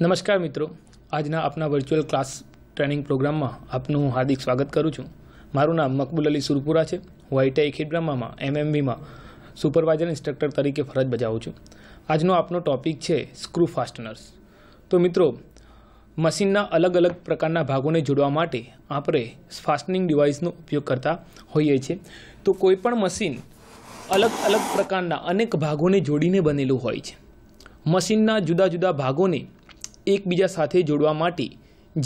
નમસ્કાર મિત્રો આજના આપના વર્ચ્યુઅલ ક્લાસ ટ્રેનિંગ પ્રોગ્રામમાં આપનું હાર્દિક સ્વાગત કરું છું મારું નામ મકબુલ અલી સુરપુરા છે હું આઈટીઆઈ ખેડબ્રહ્મામાં એમએમબીમાં સુપરવાઇઝર ઇન્સ્ટ્રક્ટર તરીકે ફરજ બજાવું છું આજનો આપનો ટોપિક છે સ્ક્રૂ ફાસ્ટનર્સ તો મિત્રો મશીનના અલગ અલગ પ્રકારના ભાગોને જોડવા માટે આપણે ફાસ્ટનિંગ ડિવાઇસનો ઉપયોગ કરતા હોઈએ છીએ તો કોઈપણ મશીન અલગ અલગ પ્રકારના અનેક ભાગોને જોડીને બનેલું હોય છે મશીનના જુદા જુદા ભાગોને એકબીજા સાથે જોડવા માટે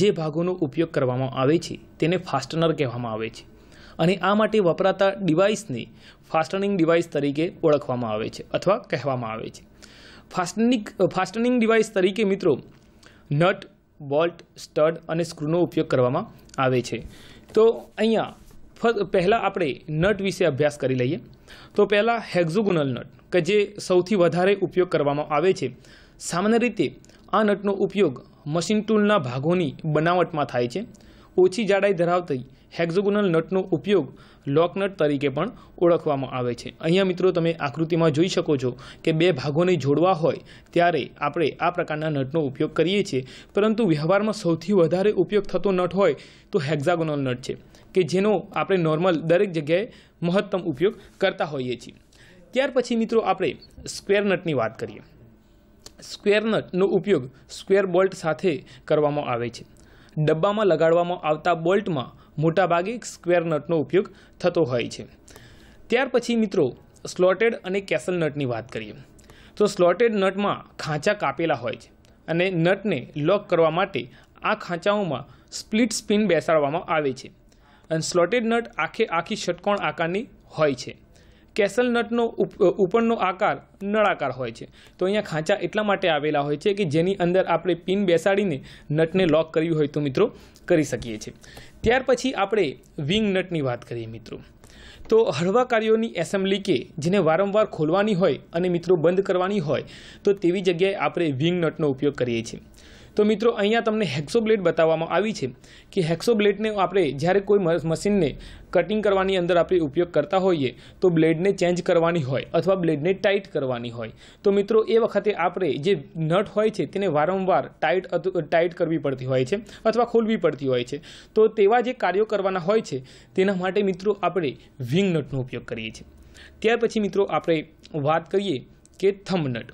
જે ભાગોનો ઉપયોગ કરવામાં આવે છે તેને ફાસ્ટનર કહેવામાં આવે છે અને આ માટે વપરાતા ડિવાઇસને ફાસ્ટનિંગ ડિવાઇસ તરીકે ઓળખવામાં આવે છે અથવા કહેવામાં આવે છે ફાસ્ટનિંગ ફાસ્ટનિંગ ડિવાઇસ તરીકે મિત્રો નટ બોલ્ટ સ્ટડ અને સ્ક્રૂનો ઉપયોગ કરવામાં આવે છે તો અહીંયા પહેલાં આપણે નટ વિશે અભ્યાસ કરી લઈએ તો પહેલાં હેક્ઝોગોનલ નટ કે જે સૌથી વધારે ઉપયોગ કરવામાં આવે છે સામાન્ય રીતે આ નટનો ઉપયોગ મશીન ટૂલના ભાગોની બનાવટમાં થાય છે ઓછી જાડાઈ ધરાવતી હેક્ઝોગોનલ નટનો ઉપયોગ લોકનટ તરીકે પણ ઓળખવામાં આવે છે અહીંયા મિત્રો તમે આકૃતિમાં જોઈ શકો છો કે બે ભાગોને જોડવા હોય ત્યારે આપણે આ પ્રકારના નટનો ઉપયોગ કરીએ છીએ પરંતુ વ્યવહારમાં સૌથી વધારે ઉપયોગ થતો નટ હોય તો હેક્ઝાગોનલ નટ છે કે જેનો આપણે નોર્મલ દરેક જગ્યાએ મહત્તમ ઉપયોગ કરતા હોઈએ છીએ ત્યાર પછી મિત્રો આપણે સ્ક્વેર નટની વાત કરીએ સ્ક્વેર નટનો ઉપયોગ સ્ક્વેર બોલ્ટ સાથે કરવામાં આવે છે ડબ્બામાં લગાડવામાં આવતા બોલ્ટમાં મોટાભાગે સ્ક્વેર નટનો ઉપયોગ થતો હોય છે ત્યાર પછી મિત્રો સ્લોટેડ અને કેસલ નટની વાત કરીએ તો સ્લોટેડ નટમાં ખાંચા કાપેલા હોય છે અને નટને લોક કરવા માટે આ ખાંચાઓમાં સ્પ્લિટ સ્પિન બેસાડવામાં આવે છે અને સ્લોટેડ નટ આખે આખી ષટકોણ આકારની હોય છે કેસલ કેસલનટનો ઉપરનો આકાર નળાકાર હોય છે તો અહીંયા ખાંચા એટલા માટે આવેલા હોય છે કે જેની અંદર આપણે પિન બેસાડીને નટને લોક કરવી હોય તો મિત્રો કરી શકીએ છીએ ત્યાર પછી આપણે વિંગ નટની વાત કરીએ મિત્રો તો હળવા કાર્યોની એસેમ્બલી કે જેને વારંવાર ખોલવાની હોય અને મિત્રો બંધ કરવાની હોય તો તેવી જગ્યાએ આપણે વિંગ નટનો ઉપયોગ કરીએ છીએ તો મિત્રો અહીંયા તમને હેક્સોબ્લેડ બતાવવામાં આવી છે કે હેક્સોબ્લેડને આપણે જ્યારે કોઈ મશીનને કટિંગ કરવાની અંદર આપણે ઉપયોગ કરતા હોઈએ તો બ્લેડને ચેન્જ કરવાની હોય અથવા બ્લેડને ટાઈટ કરવાની હોય તો મિત્રો એ વખતે આપણે જે નટ હોય છે તેને વારંવાર ટાઈટ ટાઈટ કરવી પડતી હોય છે અથવા ખોલવી પડતી હોય છે તો તેવા જે કાર્યો કરવાના હોય છે તેના માટે મિત્રો આપણે વિંગ નટનો ઉપયોગ કરીએ છીએ ત્યાર પછી મિત્રો આપણે વાત કરીએ કે થમ નટ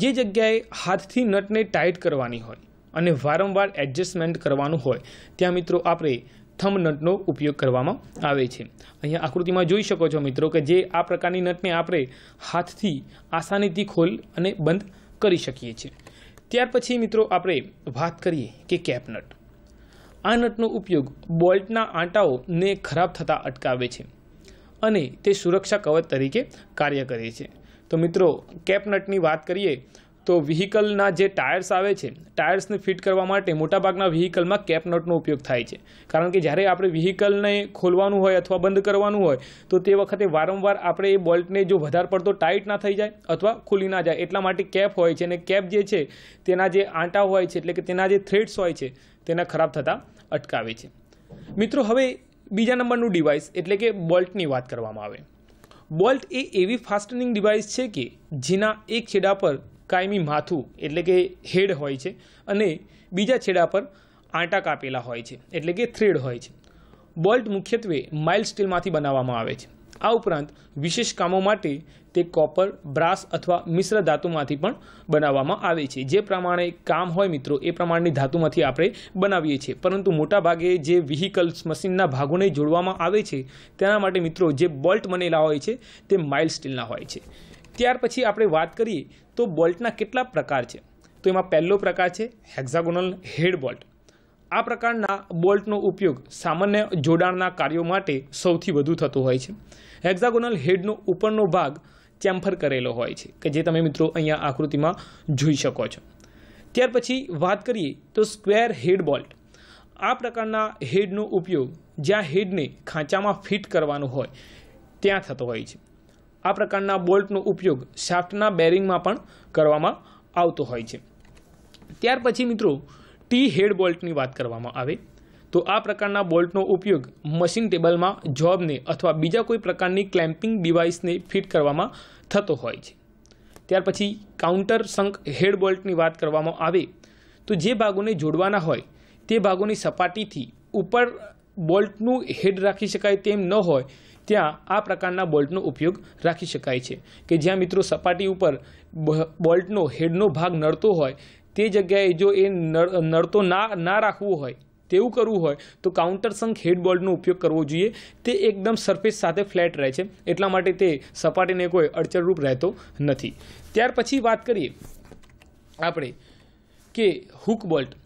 જે જગ્યાએ હાથથી નટને ટાઈટ કરવાની હોય અને વારંવાર એડજસ્ટમેન્ટ કરવાનું હોય ત્યાં મિત્રો આપણે થમ નટનો ઉપયોગ કરવામાં આવે છે અહીંયા આકૃતિમાં જોઈ શકો છો મિત્રો કે જે આ પ્રકારની નટને આપણે હાથથી આસાનીથી ખોલ અને બંધ કરી શકીએ છીએ ત્યાર પછી મિત્રો આપણે વાત કરીએ કે કેપ નટ આ નટનો ઉપયોગ બોલ્ટના આંટાઓને ખરાબ થતાં અટકાવે છે અને તે સુરક્ષા કવચ તરીકે કાર્ય કરે છે તો મિત્રો કેપનટની વાત કરીએ તો વ્હીકલના જે ટાયર્સ આવે છે ટાયર્સને ફિટ કરવા માટે મોટાભાગના વ્હીકલમાં કેપનટનો ઉપયોગ થાય છે કારણ કે જ્યારે આપણે વ્હીકલને ખોલવાનું હોય અથવા બંધ કરવાનું હોય તો તે વખતે વારંવાર આપણે એ બોલ્ટને જો વધારે પડતો ટાઈટ ના થઈ જાય અથવા ખુલી ના જાય એટલા માટે કેપ હોય છે અને કેપ જે છે તેના જે આંટા હોય છે એટલે કે તેના જે થ્રેડ્સ હોય છે તેના ખરાબ થતાં અટકાવે છે મિત્રો હવે બીજા નંબરનું ડિવાઇસ એટલે કે બોલ્ટની વાત કરવામાં આવે બોલ્ટ એ એવી ફાસ્ટનિંગ ડિવાઇસ છે કે જેના એક છેડા પર કાયમી માથું એટલે કે હેડ હોય છે અને બીજા છેડા પર આંટા કાપેલા હોય છે એટલે કે થ્રેડ હોય છે બોલ્ટ મુખ્યત્વે માઇલ સ્ટીલમાંથી બનાવવામાં આવે છે આ ઉપરાંત વિશેષ કામો માટે તે કોપર બ્રાસ અથવા મિશ્ર ધાતુમાંથી પણ બનાવવામાં આવે છે જે પ્રમાણે કામ હોય મિત્રો એ પ્રમાણની ધાતુમાંથી આપણે બનાવીએ છીએ પરંતુ મોટાભાગે જે વ્હીકલ્સ મશીનના ભાગોને જોડવામાં આવે છે તેના માટે મિત્રો જે બોલ્ટ બનેલા હોય છે તે માઇલ સ્ટીલના હોય છે ત્યાર પછી આપણે વાત કરીએ તો બોલ્ટના કેટલા પ્રકાર છે તો એમાં પહેલો પ્રકાર છે હેક્ઝાગોનલ હેડ બોલ્ટ આ પ્રકારના બોલ્ટનો ઉપયોગ સામાન્ય જોડાણના કાર્યો માટે સૌથી વધુ થતો હોય છે હેક્ઝાગોનલ હેડનો ઉપરનો ભાગ ચેમ્ફર કરેલો હોય છે કે જે તમે મિત્રો અહીંયા આકૃતિમાં જોઈ શકો છો ત્યાર પછી વાત કરીએ તો સ્ક્વેર હેડ બોલ્ટ આ પ્રકારના હેડનો ઉપયોગ જ્યાં હેડને ખાંચામાં ફિટ કરવાનો હોય ત્યાં થતો હોય છે આ પ્રકારના બોલ્ટનો ઉપયોગ શાફ્ટના બેરિંગમાં પણ કરવામાં આવતો હોય છે ત્યાર પછી મિત્રો ટી હેડ બોલ્ટની વાત કરવામાં આવે તો આ પ્રકારના બોલ્ટનો ઉપયોગ મશીન ટેબલમાં જોબને અથવા બીજા કોઈ પ્રકારની ક્લેમ્પિંગ ડિવાઇસને ફિટ કરવામાં થતો હોય છે ત્યાર પછી કાઉન્ટર સંક હેડ બોલ્ટની વાત કરવામાં આવે તો જે ભાગોને જોડવાના હોય તે ભાગોની સપાટીથી ઉપર બોલ્ટનું હેડ રાખી શકાય તેમ ન હોય ત્યાં આ પ્રકારના બોલ્ટનો ઉપયોગ રાખી શકાય છે કે જ્યાં મિત્રો સપાટી ઉપર બોલ્ટનો હેડનો ભાગ નડતો હોય તે જગ્યાએ જો એ નડતો ના ના રાખવું હોય તેવું કરવું હોય તો કાઉન્ટર સંખ હેડ ઉપયોગ કરવો જોઈએ તે એકદમ સરફેસ સાથે ફ્લેટ રહે છે એટલા માટે તે સપાટીને કોઈ અડચણરૂપ રહેતો નથી ત્યાર પછી વાત કરીએ આપણે કે હુક બોલ્ટ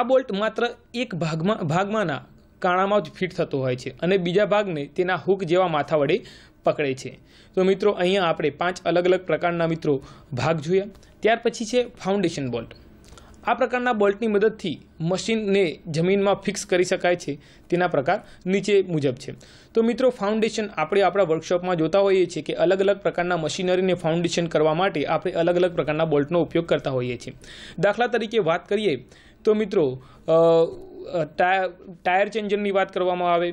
આ બોલ્ટ માત્ર એક ભાગમાં ભાગમાંના કાણામાં જ ફિટ થતો હોય છે અને બીજા ભાગને તેના હુક જેવા માથા વડે પકડે છે તો મિત્રો અહીંયા આપણે પાંચ અલગ અલગ પ્રકારના મિત્રો ભાગ જોયા ત્યાર પછી છે ફાઉન્ડેશન બોલ્ટ આ પ્રકારના બોલ્ટની મદદથી મશીનને જમીનમાં ફિક્સ કરી શકાય છે તેના પ્રકાર નીચે મુજબ છે તો મિત્રો ફાઉન્ડેશન આપણે આપણા વર્કશોપમાં જોતા હોઈએ છીએ કે અલગ અલગ પ્રકારના મશીનરીને ફાઉન્ડેશન કરવા માટે આપણે અલગ અલગ પ્રકારના બોલ્ટનો ઉપયોગ કરતા હોઈએ છીએ દાખલા તરીકે વાત કરીએ તો મિત્રો ટાયર ચેન્જરની વાત કરવામાં આવે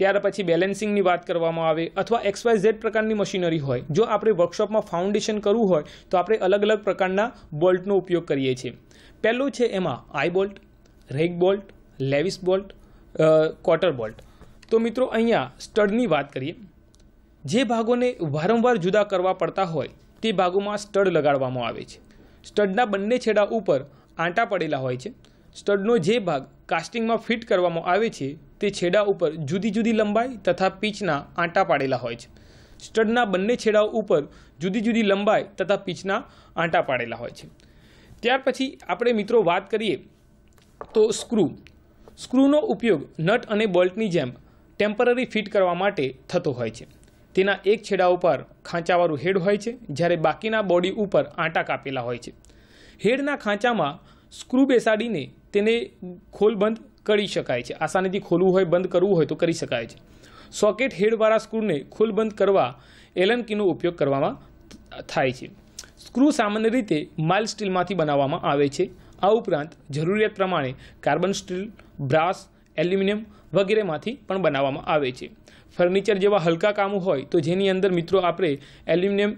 ત્યાર પછી બેલેન્સિંગની વાત કરવામાં આવે અથવા એક્સવાય ઝેડ પ્રકારની મશીનરી હોય જો આપણે વર્કશોપમાં ફાઉન્ડેશન કરવું હોય તો આપણે અલગ અલગ પ્રકારના બોલ્ટનો ઉપયોગ કરીએ છીએ પહેલું છે એમાં eye bolt rag bolt lewis bolt quarter bolt તો મિત્રો અહીંયા સ્ટડની વાત કરીએ જે ભાગોને વારંવાર જુદા કરવા પડતા હોય તે ભાગોમાં સ્ટડ લગાડવામાં આવે છે સ્ટડના બંને છેડા ઉપર આંટા પડેલા હોય છે સ્ટડનો જે ભાગ કાસ્ટિંગમાં ફિટ કરવામાં આવે છે તે છેડા ઉપર જુદી જુદી લંબાઈ તથા પીચના આંટા પાડેલા હોય છે સ્ટડના બંને છેડાઓ ઉપર જુદી જુદી લંબાઈ તથા પીચના આંટા પાડેલા હોય છે ત્યાર પછી આપણે મિત્રો વાત કરીએ તો સ્ક્રૂ સ્ક્રૂનો ઉપયોગ નટ અને બોલ્ટની જેમ ટેમ્પરરી ફિટ કરવા માટે થતો હોય છે તેના એક છેડા ઉપર ખાંચાવાળું હેડ હોય છે જ્યારે બાકીના બોડી ઉપર આંટા કાપેલા હોય છે હેડના ખાંચામાં સ્ક્રૂ બેસાડીને તેને ખોલબંધ કરી શકાય છે આસાનીથી ખોલવું હોય બંધ કરવું હોય તો કરી શકાય છે સોકેટ હેડવાળા સ્ક્રૂને ખોલ બંધ કરવા એલનકીનો ઉપયોગ કરવામાં થાય છે સ્ક્રૂ સામાન્ય રીતે માઇલ સ્ટીલમાંથી બનાવવામાં આવે છે આ ઉપરાંત જરૂરિયાત પ્રમાણે કાર્બન સ્ટીલ બ્રાસ એલ્યુમિનિયમ વગેરેમાંથી પણ બનાવવામાં આવે છે ફર્નિચર જેવા હલકા કામો હોય તો જેની અંદર મિત્રો આપણે એલ્યુમિનિયમ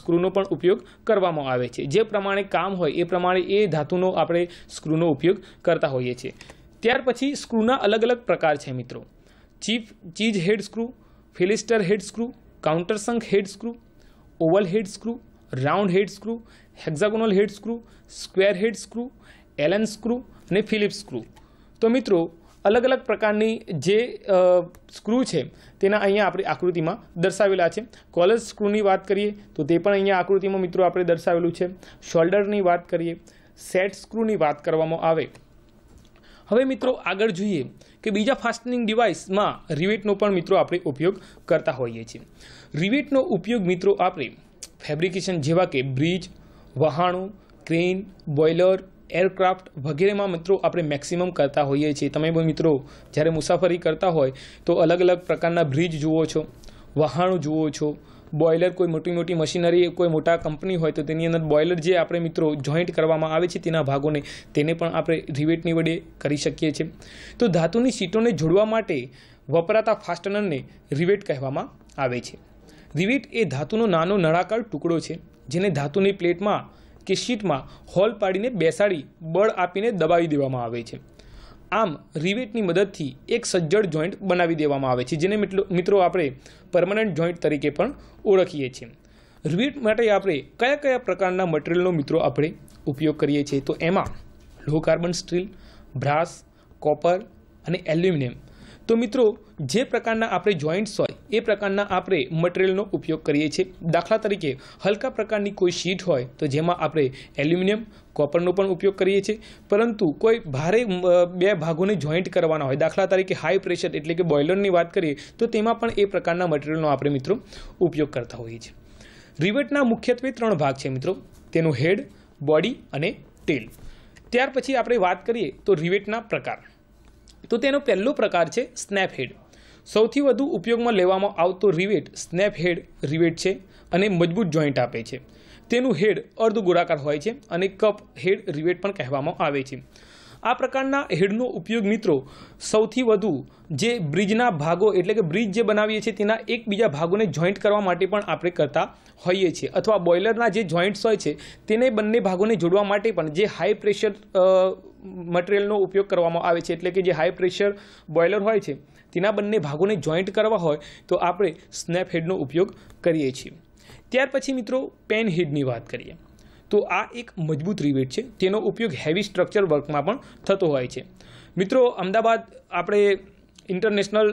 સ્ક્રૂનો પણ ઉપયોગ કરવામાં આવે છે જે પ્રમાણે કામ હોય એ પ્રમાણે એ ધાતુનો આપણે સ્ક્રૂનો ઉપયોગ કરતા હોઈએ છીએ ત્યાર પછી સ્ક્રૂના અલગ અલગ પ્રકાર છે મિત્રો chief cheese head screw fillister head screw countersunk head screw oval head screw round head screw hexagonal head screw square head screw Allen screw અને ફિલિપ સ્ક્રૂ તો મિત્રો અલગ અલગ પ્રકારની જે સ્ક્રૂ છે તેના અહીંયા આપણી આકૃતિમાં દર્શાવેલા છે કોલર સ્ક્રૂની વાત કરીએ તો તે પણ અહીંયા આકૃતિમાં મિત્રો આપણે દર્શાવેલું છે શોલ્ડરની વાત કરીએ સેટ સ્ક્રૂની વાત કરવામાં આવે હવે મિત્રો આગળ જોઈએ કે બીજા ફાસ્ટનિંગ ડિવાઇસમાં રિવેટનો પણ મિત્રો આપણે ઉપયોગ કરતા હોઈએ છીએ રિવેટનો ઉપયોગ મિત્રો આપણે ફેબ્રિકેશન જેવા કે બ્રિજ વહાણો ક્રેન બોઇલર એરક્રાફ્ટ વગેરેમાં મિત્રો આપણે મેક્સિમમ કરતા હોઈએ છીએ તમે મિત્રો જ્યારે મુસાફરી કરતા હોય તો અલગ અલગ પ્રકારના બ્રિજ જુઓ છો વહાણું જુઓ છો બોઇલર કોઈ મોટી મોટી મશીનરી કોઈ મોટા કંપની હોય તો તેની અંદર બોઇલર જે આપણે મિત્રો જોઈન્ટ કરવામાં આવે છે તેના ભાગોને તેને પણ આપણે રિવેટની વડે કરી શકીએ છીએ તો ધાતુની સીટોને જોડવા માટે વપરાતા ફાસ્ટનરને રિવેટ કહેવામાં આવે છે રિવેટ એ ધાતુનો નાનો નળાકાર ટુકડો છે જેને ધાતુની પ્લેટમાં કે શીટમાં હોલ પાડીને બેસાડી બળ આપીને દબાવી દેવામાં આવે છે આમ રિવેટની મદદથી એક સજ્જડ જોઈન્ટ બનાવી દેવામાં આવે છે જેને મિત્રો આપણે પરમનન્ટ જોઈન્ટ તરીકે પણ ઓળખીએ છીએ રિવેટ માટે આપણે કયા કયા પ્રકારના મટીરિયલનો મિત્રો આપણે ઉપયોગ કરીએ છીએ તો એમાં low carbon steel brass copper અને એલ્યુમિનિયમ તો મિત્રો જે પ્રકારના આપણે જોઈન્ટ્સ હોય એ પ્રકારના આપણે મટીરિયલનો ઉપયોગ કરીએ છીએ દાખલા તરીકે હલકા પ્રકારની કોઈ શીટ હોય તો જેમાં આપણે એલ્યુમિનિયમ કોપરનો પણ ઉપયોગ કરીએ છીએ પરંતુ કોઈ ભારે બે ભાગોને જોઈન્ટ કરવાના હોય દાખલા તરીકે હાઈ પ્રેશર એટલે કે બોઇલરની વાત કરીએ તો તેમાં પણ એ પ્રકારના મટીરિયલનો આપણે મિત્રો ઉપયોગ કરતા હોઈએ છીએ રિવેટના મુખ્યત્વે ત્રણ ભાગ છે મિત્રો તેનું હેડ બોડી અને ટેલ ત્યાર પછી આપણે વાત કરીએ તો રિવેટના પ્રકાર તો તેનો પહેલો પ્રકાર છે સ્નેપહેડ સૌથી વધુ ઉપયોગમાં લેવામાં આવતો રિવેટ સ્નેપહેડ રિવેટ છે અને મજબૂત જોઈન્ટ આપે છે તેનું હેડ અર્ધ ગોળાકાર હોય છે અને કપ હેડ રિવેટ પણ કહેવામાં આવે છે આ પ્રકારના હેડનો ઉપયોગ મિત્રો સૌથી વધુ જે બ્રિજના ભાગો એટલે કે બ્રિજ જે બનાવીએ છીએ તેના એકબીજા ભાગોને જોઈન્ટ કરવા માટે પણ આપણે કરતા હોઈએ છીએ અથવા બોઇલરના જે જોઈન્ટ્સ હોય છે તેને બંને ભાગોને જોડવા માટે પણ જે હાઈ પ્રેશર મટીરિયલનો ઉપયોગ કરવામાં આવે છે એટલે કે જે હાઈ પ્રેશર બોઇલર હોય છે તેના બંને ભાગોને જોઈન્ટ કરવા હોય તો આપણે સ્નેપહેડનો ઉપયોગ કરીએ છીએ ત્યાર પછી મિત્રો પેન હેડની વાત કરીએ તો આ એક મજબૂત રિવેટ છે તેનો ઉપયોગ હેવી સ્ટ્રક્ચર વર્કમાં પણ થતો હોય છે મિત્રો અમદાવાદ આપણે ઇન્ટરનેશનલ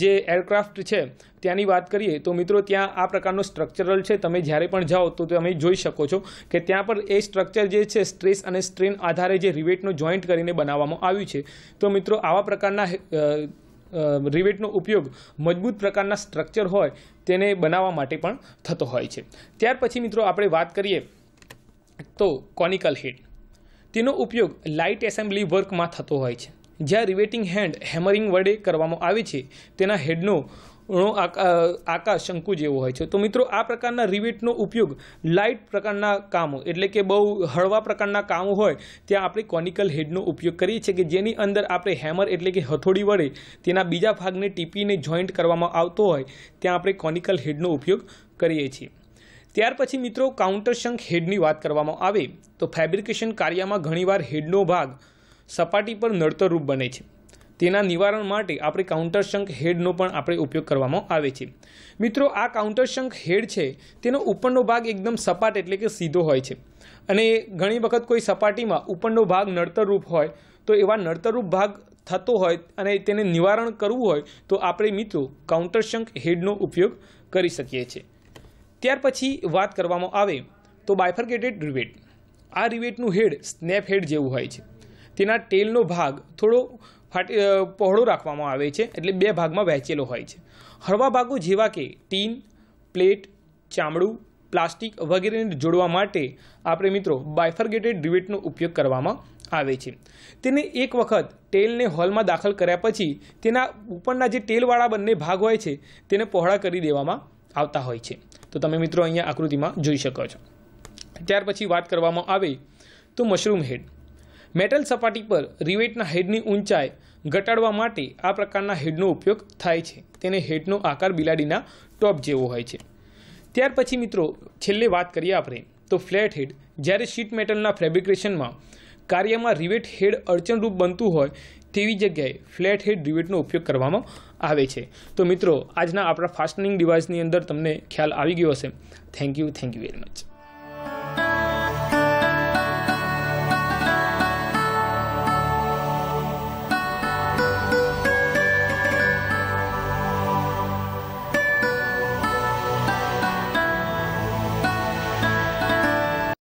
જે એરક્રાફ્ટ છે ત્યાંની વાત કરીએ તો મિત્રો ત્યાં આ પ્રકારનો સ્ટ્રક્ચરલ છે તમે જ્યારે પણ જાઓ તો તમે જોઈ શકો છો કે ત્યાં પર એ સ્ટ્રક્ચર જે છે સ્ટ્રેસ અને સ્ટ્રેન આધારે જે રિવેટનો જોઈન્ટ કરીને બનાવવામાં આવ્યું છે તો મિત્રો આવા પ્રકારના રિવેટનો ઉપયોગ મજબૂત પ્રકારના સ્ટ્રક્ચર હોય તેને બનાવવા માટે પણ થતો હોય છે ત્યાર પછી મિત્રો આપણે વાત કરીએ તો કોનિકલ હેડ તેનો ઉપયોગ લાઇટ એસેમ્બલી વર્કમાં થતો હોય છે જ્યાં રિવેટિંગ હેન્ડ હેમરિંગ વડે કરવામાં આવે છે તેના હેડનો ણો આકાર શંકુ જેવો હોય છે તો મિત્રો આ પ્રકારના રિવેટનો ઉપયોગ લાઇટ પ્રકારના કામો એટલે કે બહુ હળવા પ્રકારના કામો હોય ત્યાં આપણે કોનિકલ હેડનો ઉપયોગ કરીએ છીએ કે જેની અંદર આપણે હેમર એટલે કે હથોડી વડે તેના બીજા ભાગને ટીપીને જોઈન્ટ કરવામાં આવતો હોય ત્યાં આપણે કોનિકલ હેડનો ઉપયોગ કરીએ છીએ ત્યાર પછી મિત્રો કાઉન્ટરશંક હેડની વાત કરવામાં આવે તો ફેબ્રિકેશન કાર્યમાં ઘણીવાર હેડનો ભાગ સપાટી પર નડતરરૂપ બને છે તેના નિવારણ માટે આપણે કાઉન્ટરશંક હેડનો પણ આપણે ઉપયોગ કરવામાં આવે છે મિત્રો આ કાઉન્ટરશંક હેડ છે તેનો ઉપરનો ભાગ એકદમ સપાટ એટલે કે સીધો હોય છે અને ઘણી વખત કોઈ સપાટીમાં ઉપરનો ભાગ નડતરરૂપ હોય તો એવા નડતરરૂપ ભાગ થતો હોય અને તેને નિવારણ કરવું હોય તો આપણે મિત્રો કાઉન્ટરશંક હેડનો ઉપયોગ કરી શકીએ છીએ ત્યાર પછી વાત કરવામાં આવે તો બાયફર્કેટેડ રિવેટ આ રિવેટનું હેડ સ્નેપ હેડ જેવું હોય છે તેના ટેલનો ભાગ થોડો ફાટી પહોળો રાખવામાં આવે છે એટલે બે ભાગમાં વહેંચેલો હોય છે હળવા ભાગો જેવા કે ટીન પ્લેટ ચામડું પ્લાસ્ટિક વગેરેને જોડવા માટે આપણે મિત્રો બાયફર્ગેટેડ રિવેટનો ઉપયોગ કરવામાં આવે છે તેને એક વખત ટેલને હોલમાં દાખલ કર્યા પછી તેના ઉપરના જે ટેલવાળા બંને ભાગ હોય છે તેને પહોળા કરી દેવામાં આવતા હોય છે તો તમે મિત્રો અહીંયા આકૃતિમાં જોઈ શકો છો ત્યાર પછી વાત કરવામાં આવે તો મશરૂમ હેડ મેટલ સપાટી પર રિવેટના હેડની ઊંચાઈ ઘટાડવા માટે આ પ્રકારના હેડનો ઉપયોગ થાય છે તેને હેડનો આકાર બિલાડીના ટોપ જેવો હોય છે ત્યાર પછી મિત્રો છેલ્લે વાત કરીએ આપણે તો ફ્લેટ હેડ જ્યારે શીટ મેટલના ફેબ્રિકેશનમાં કાર્યમાં રિવેટ હેડ અડચણરૂપ બનતું હોય તેવી જગ્યાએ ફ્લેટ હેડ રિવેટનો ઉપયોગ કરવામાં આવે છે તો મિત્રો આજના આપણા ફાસ્ટનિંગ ડિવાઇસની અંદર તમને ખ્યાલ આવી ગયો હશે thank you thank you very much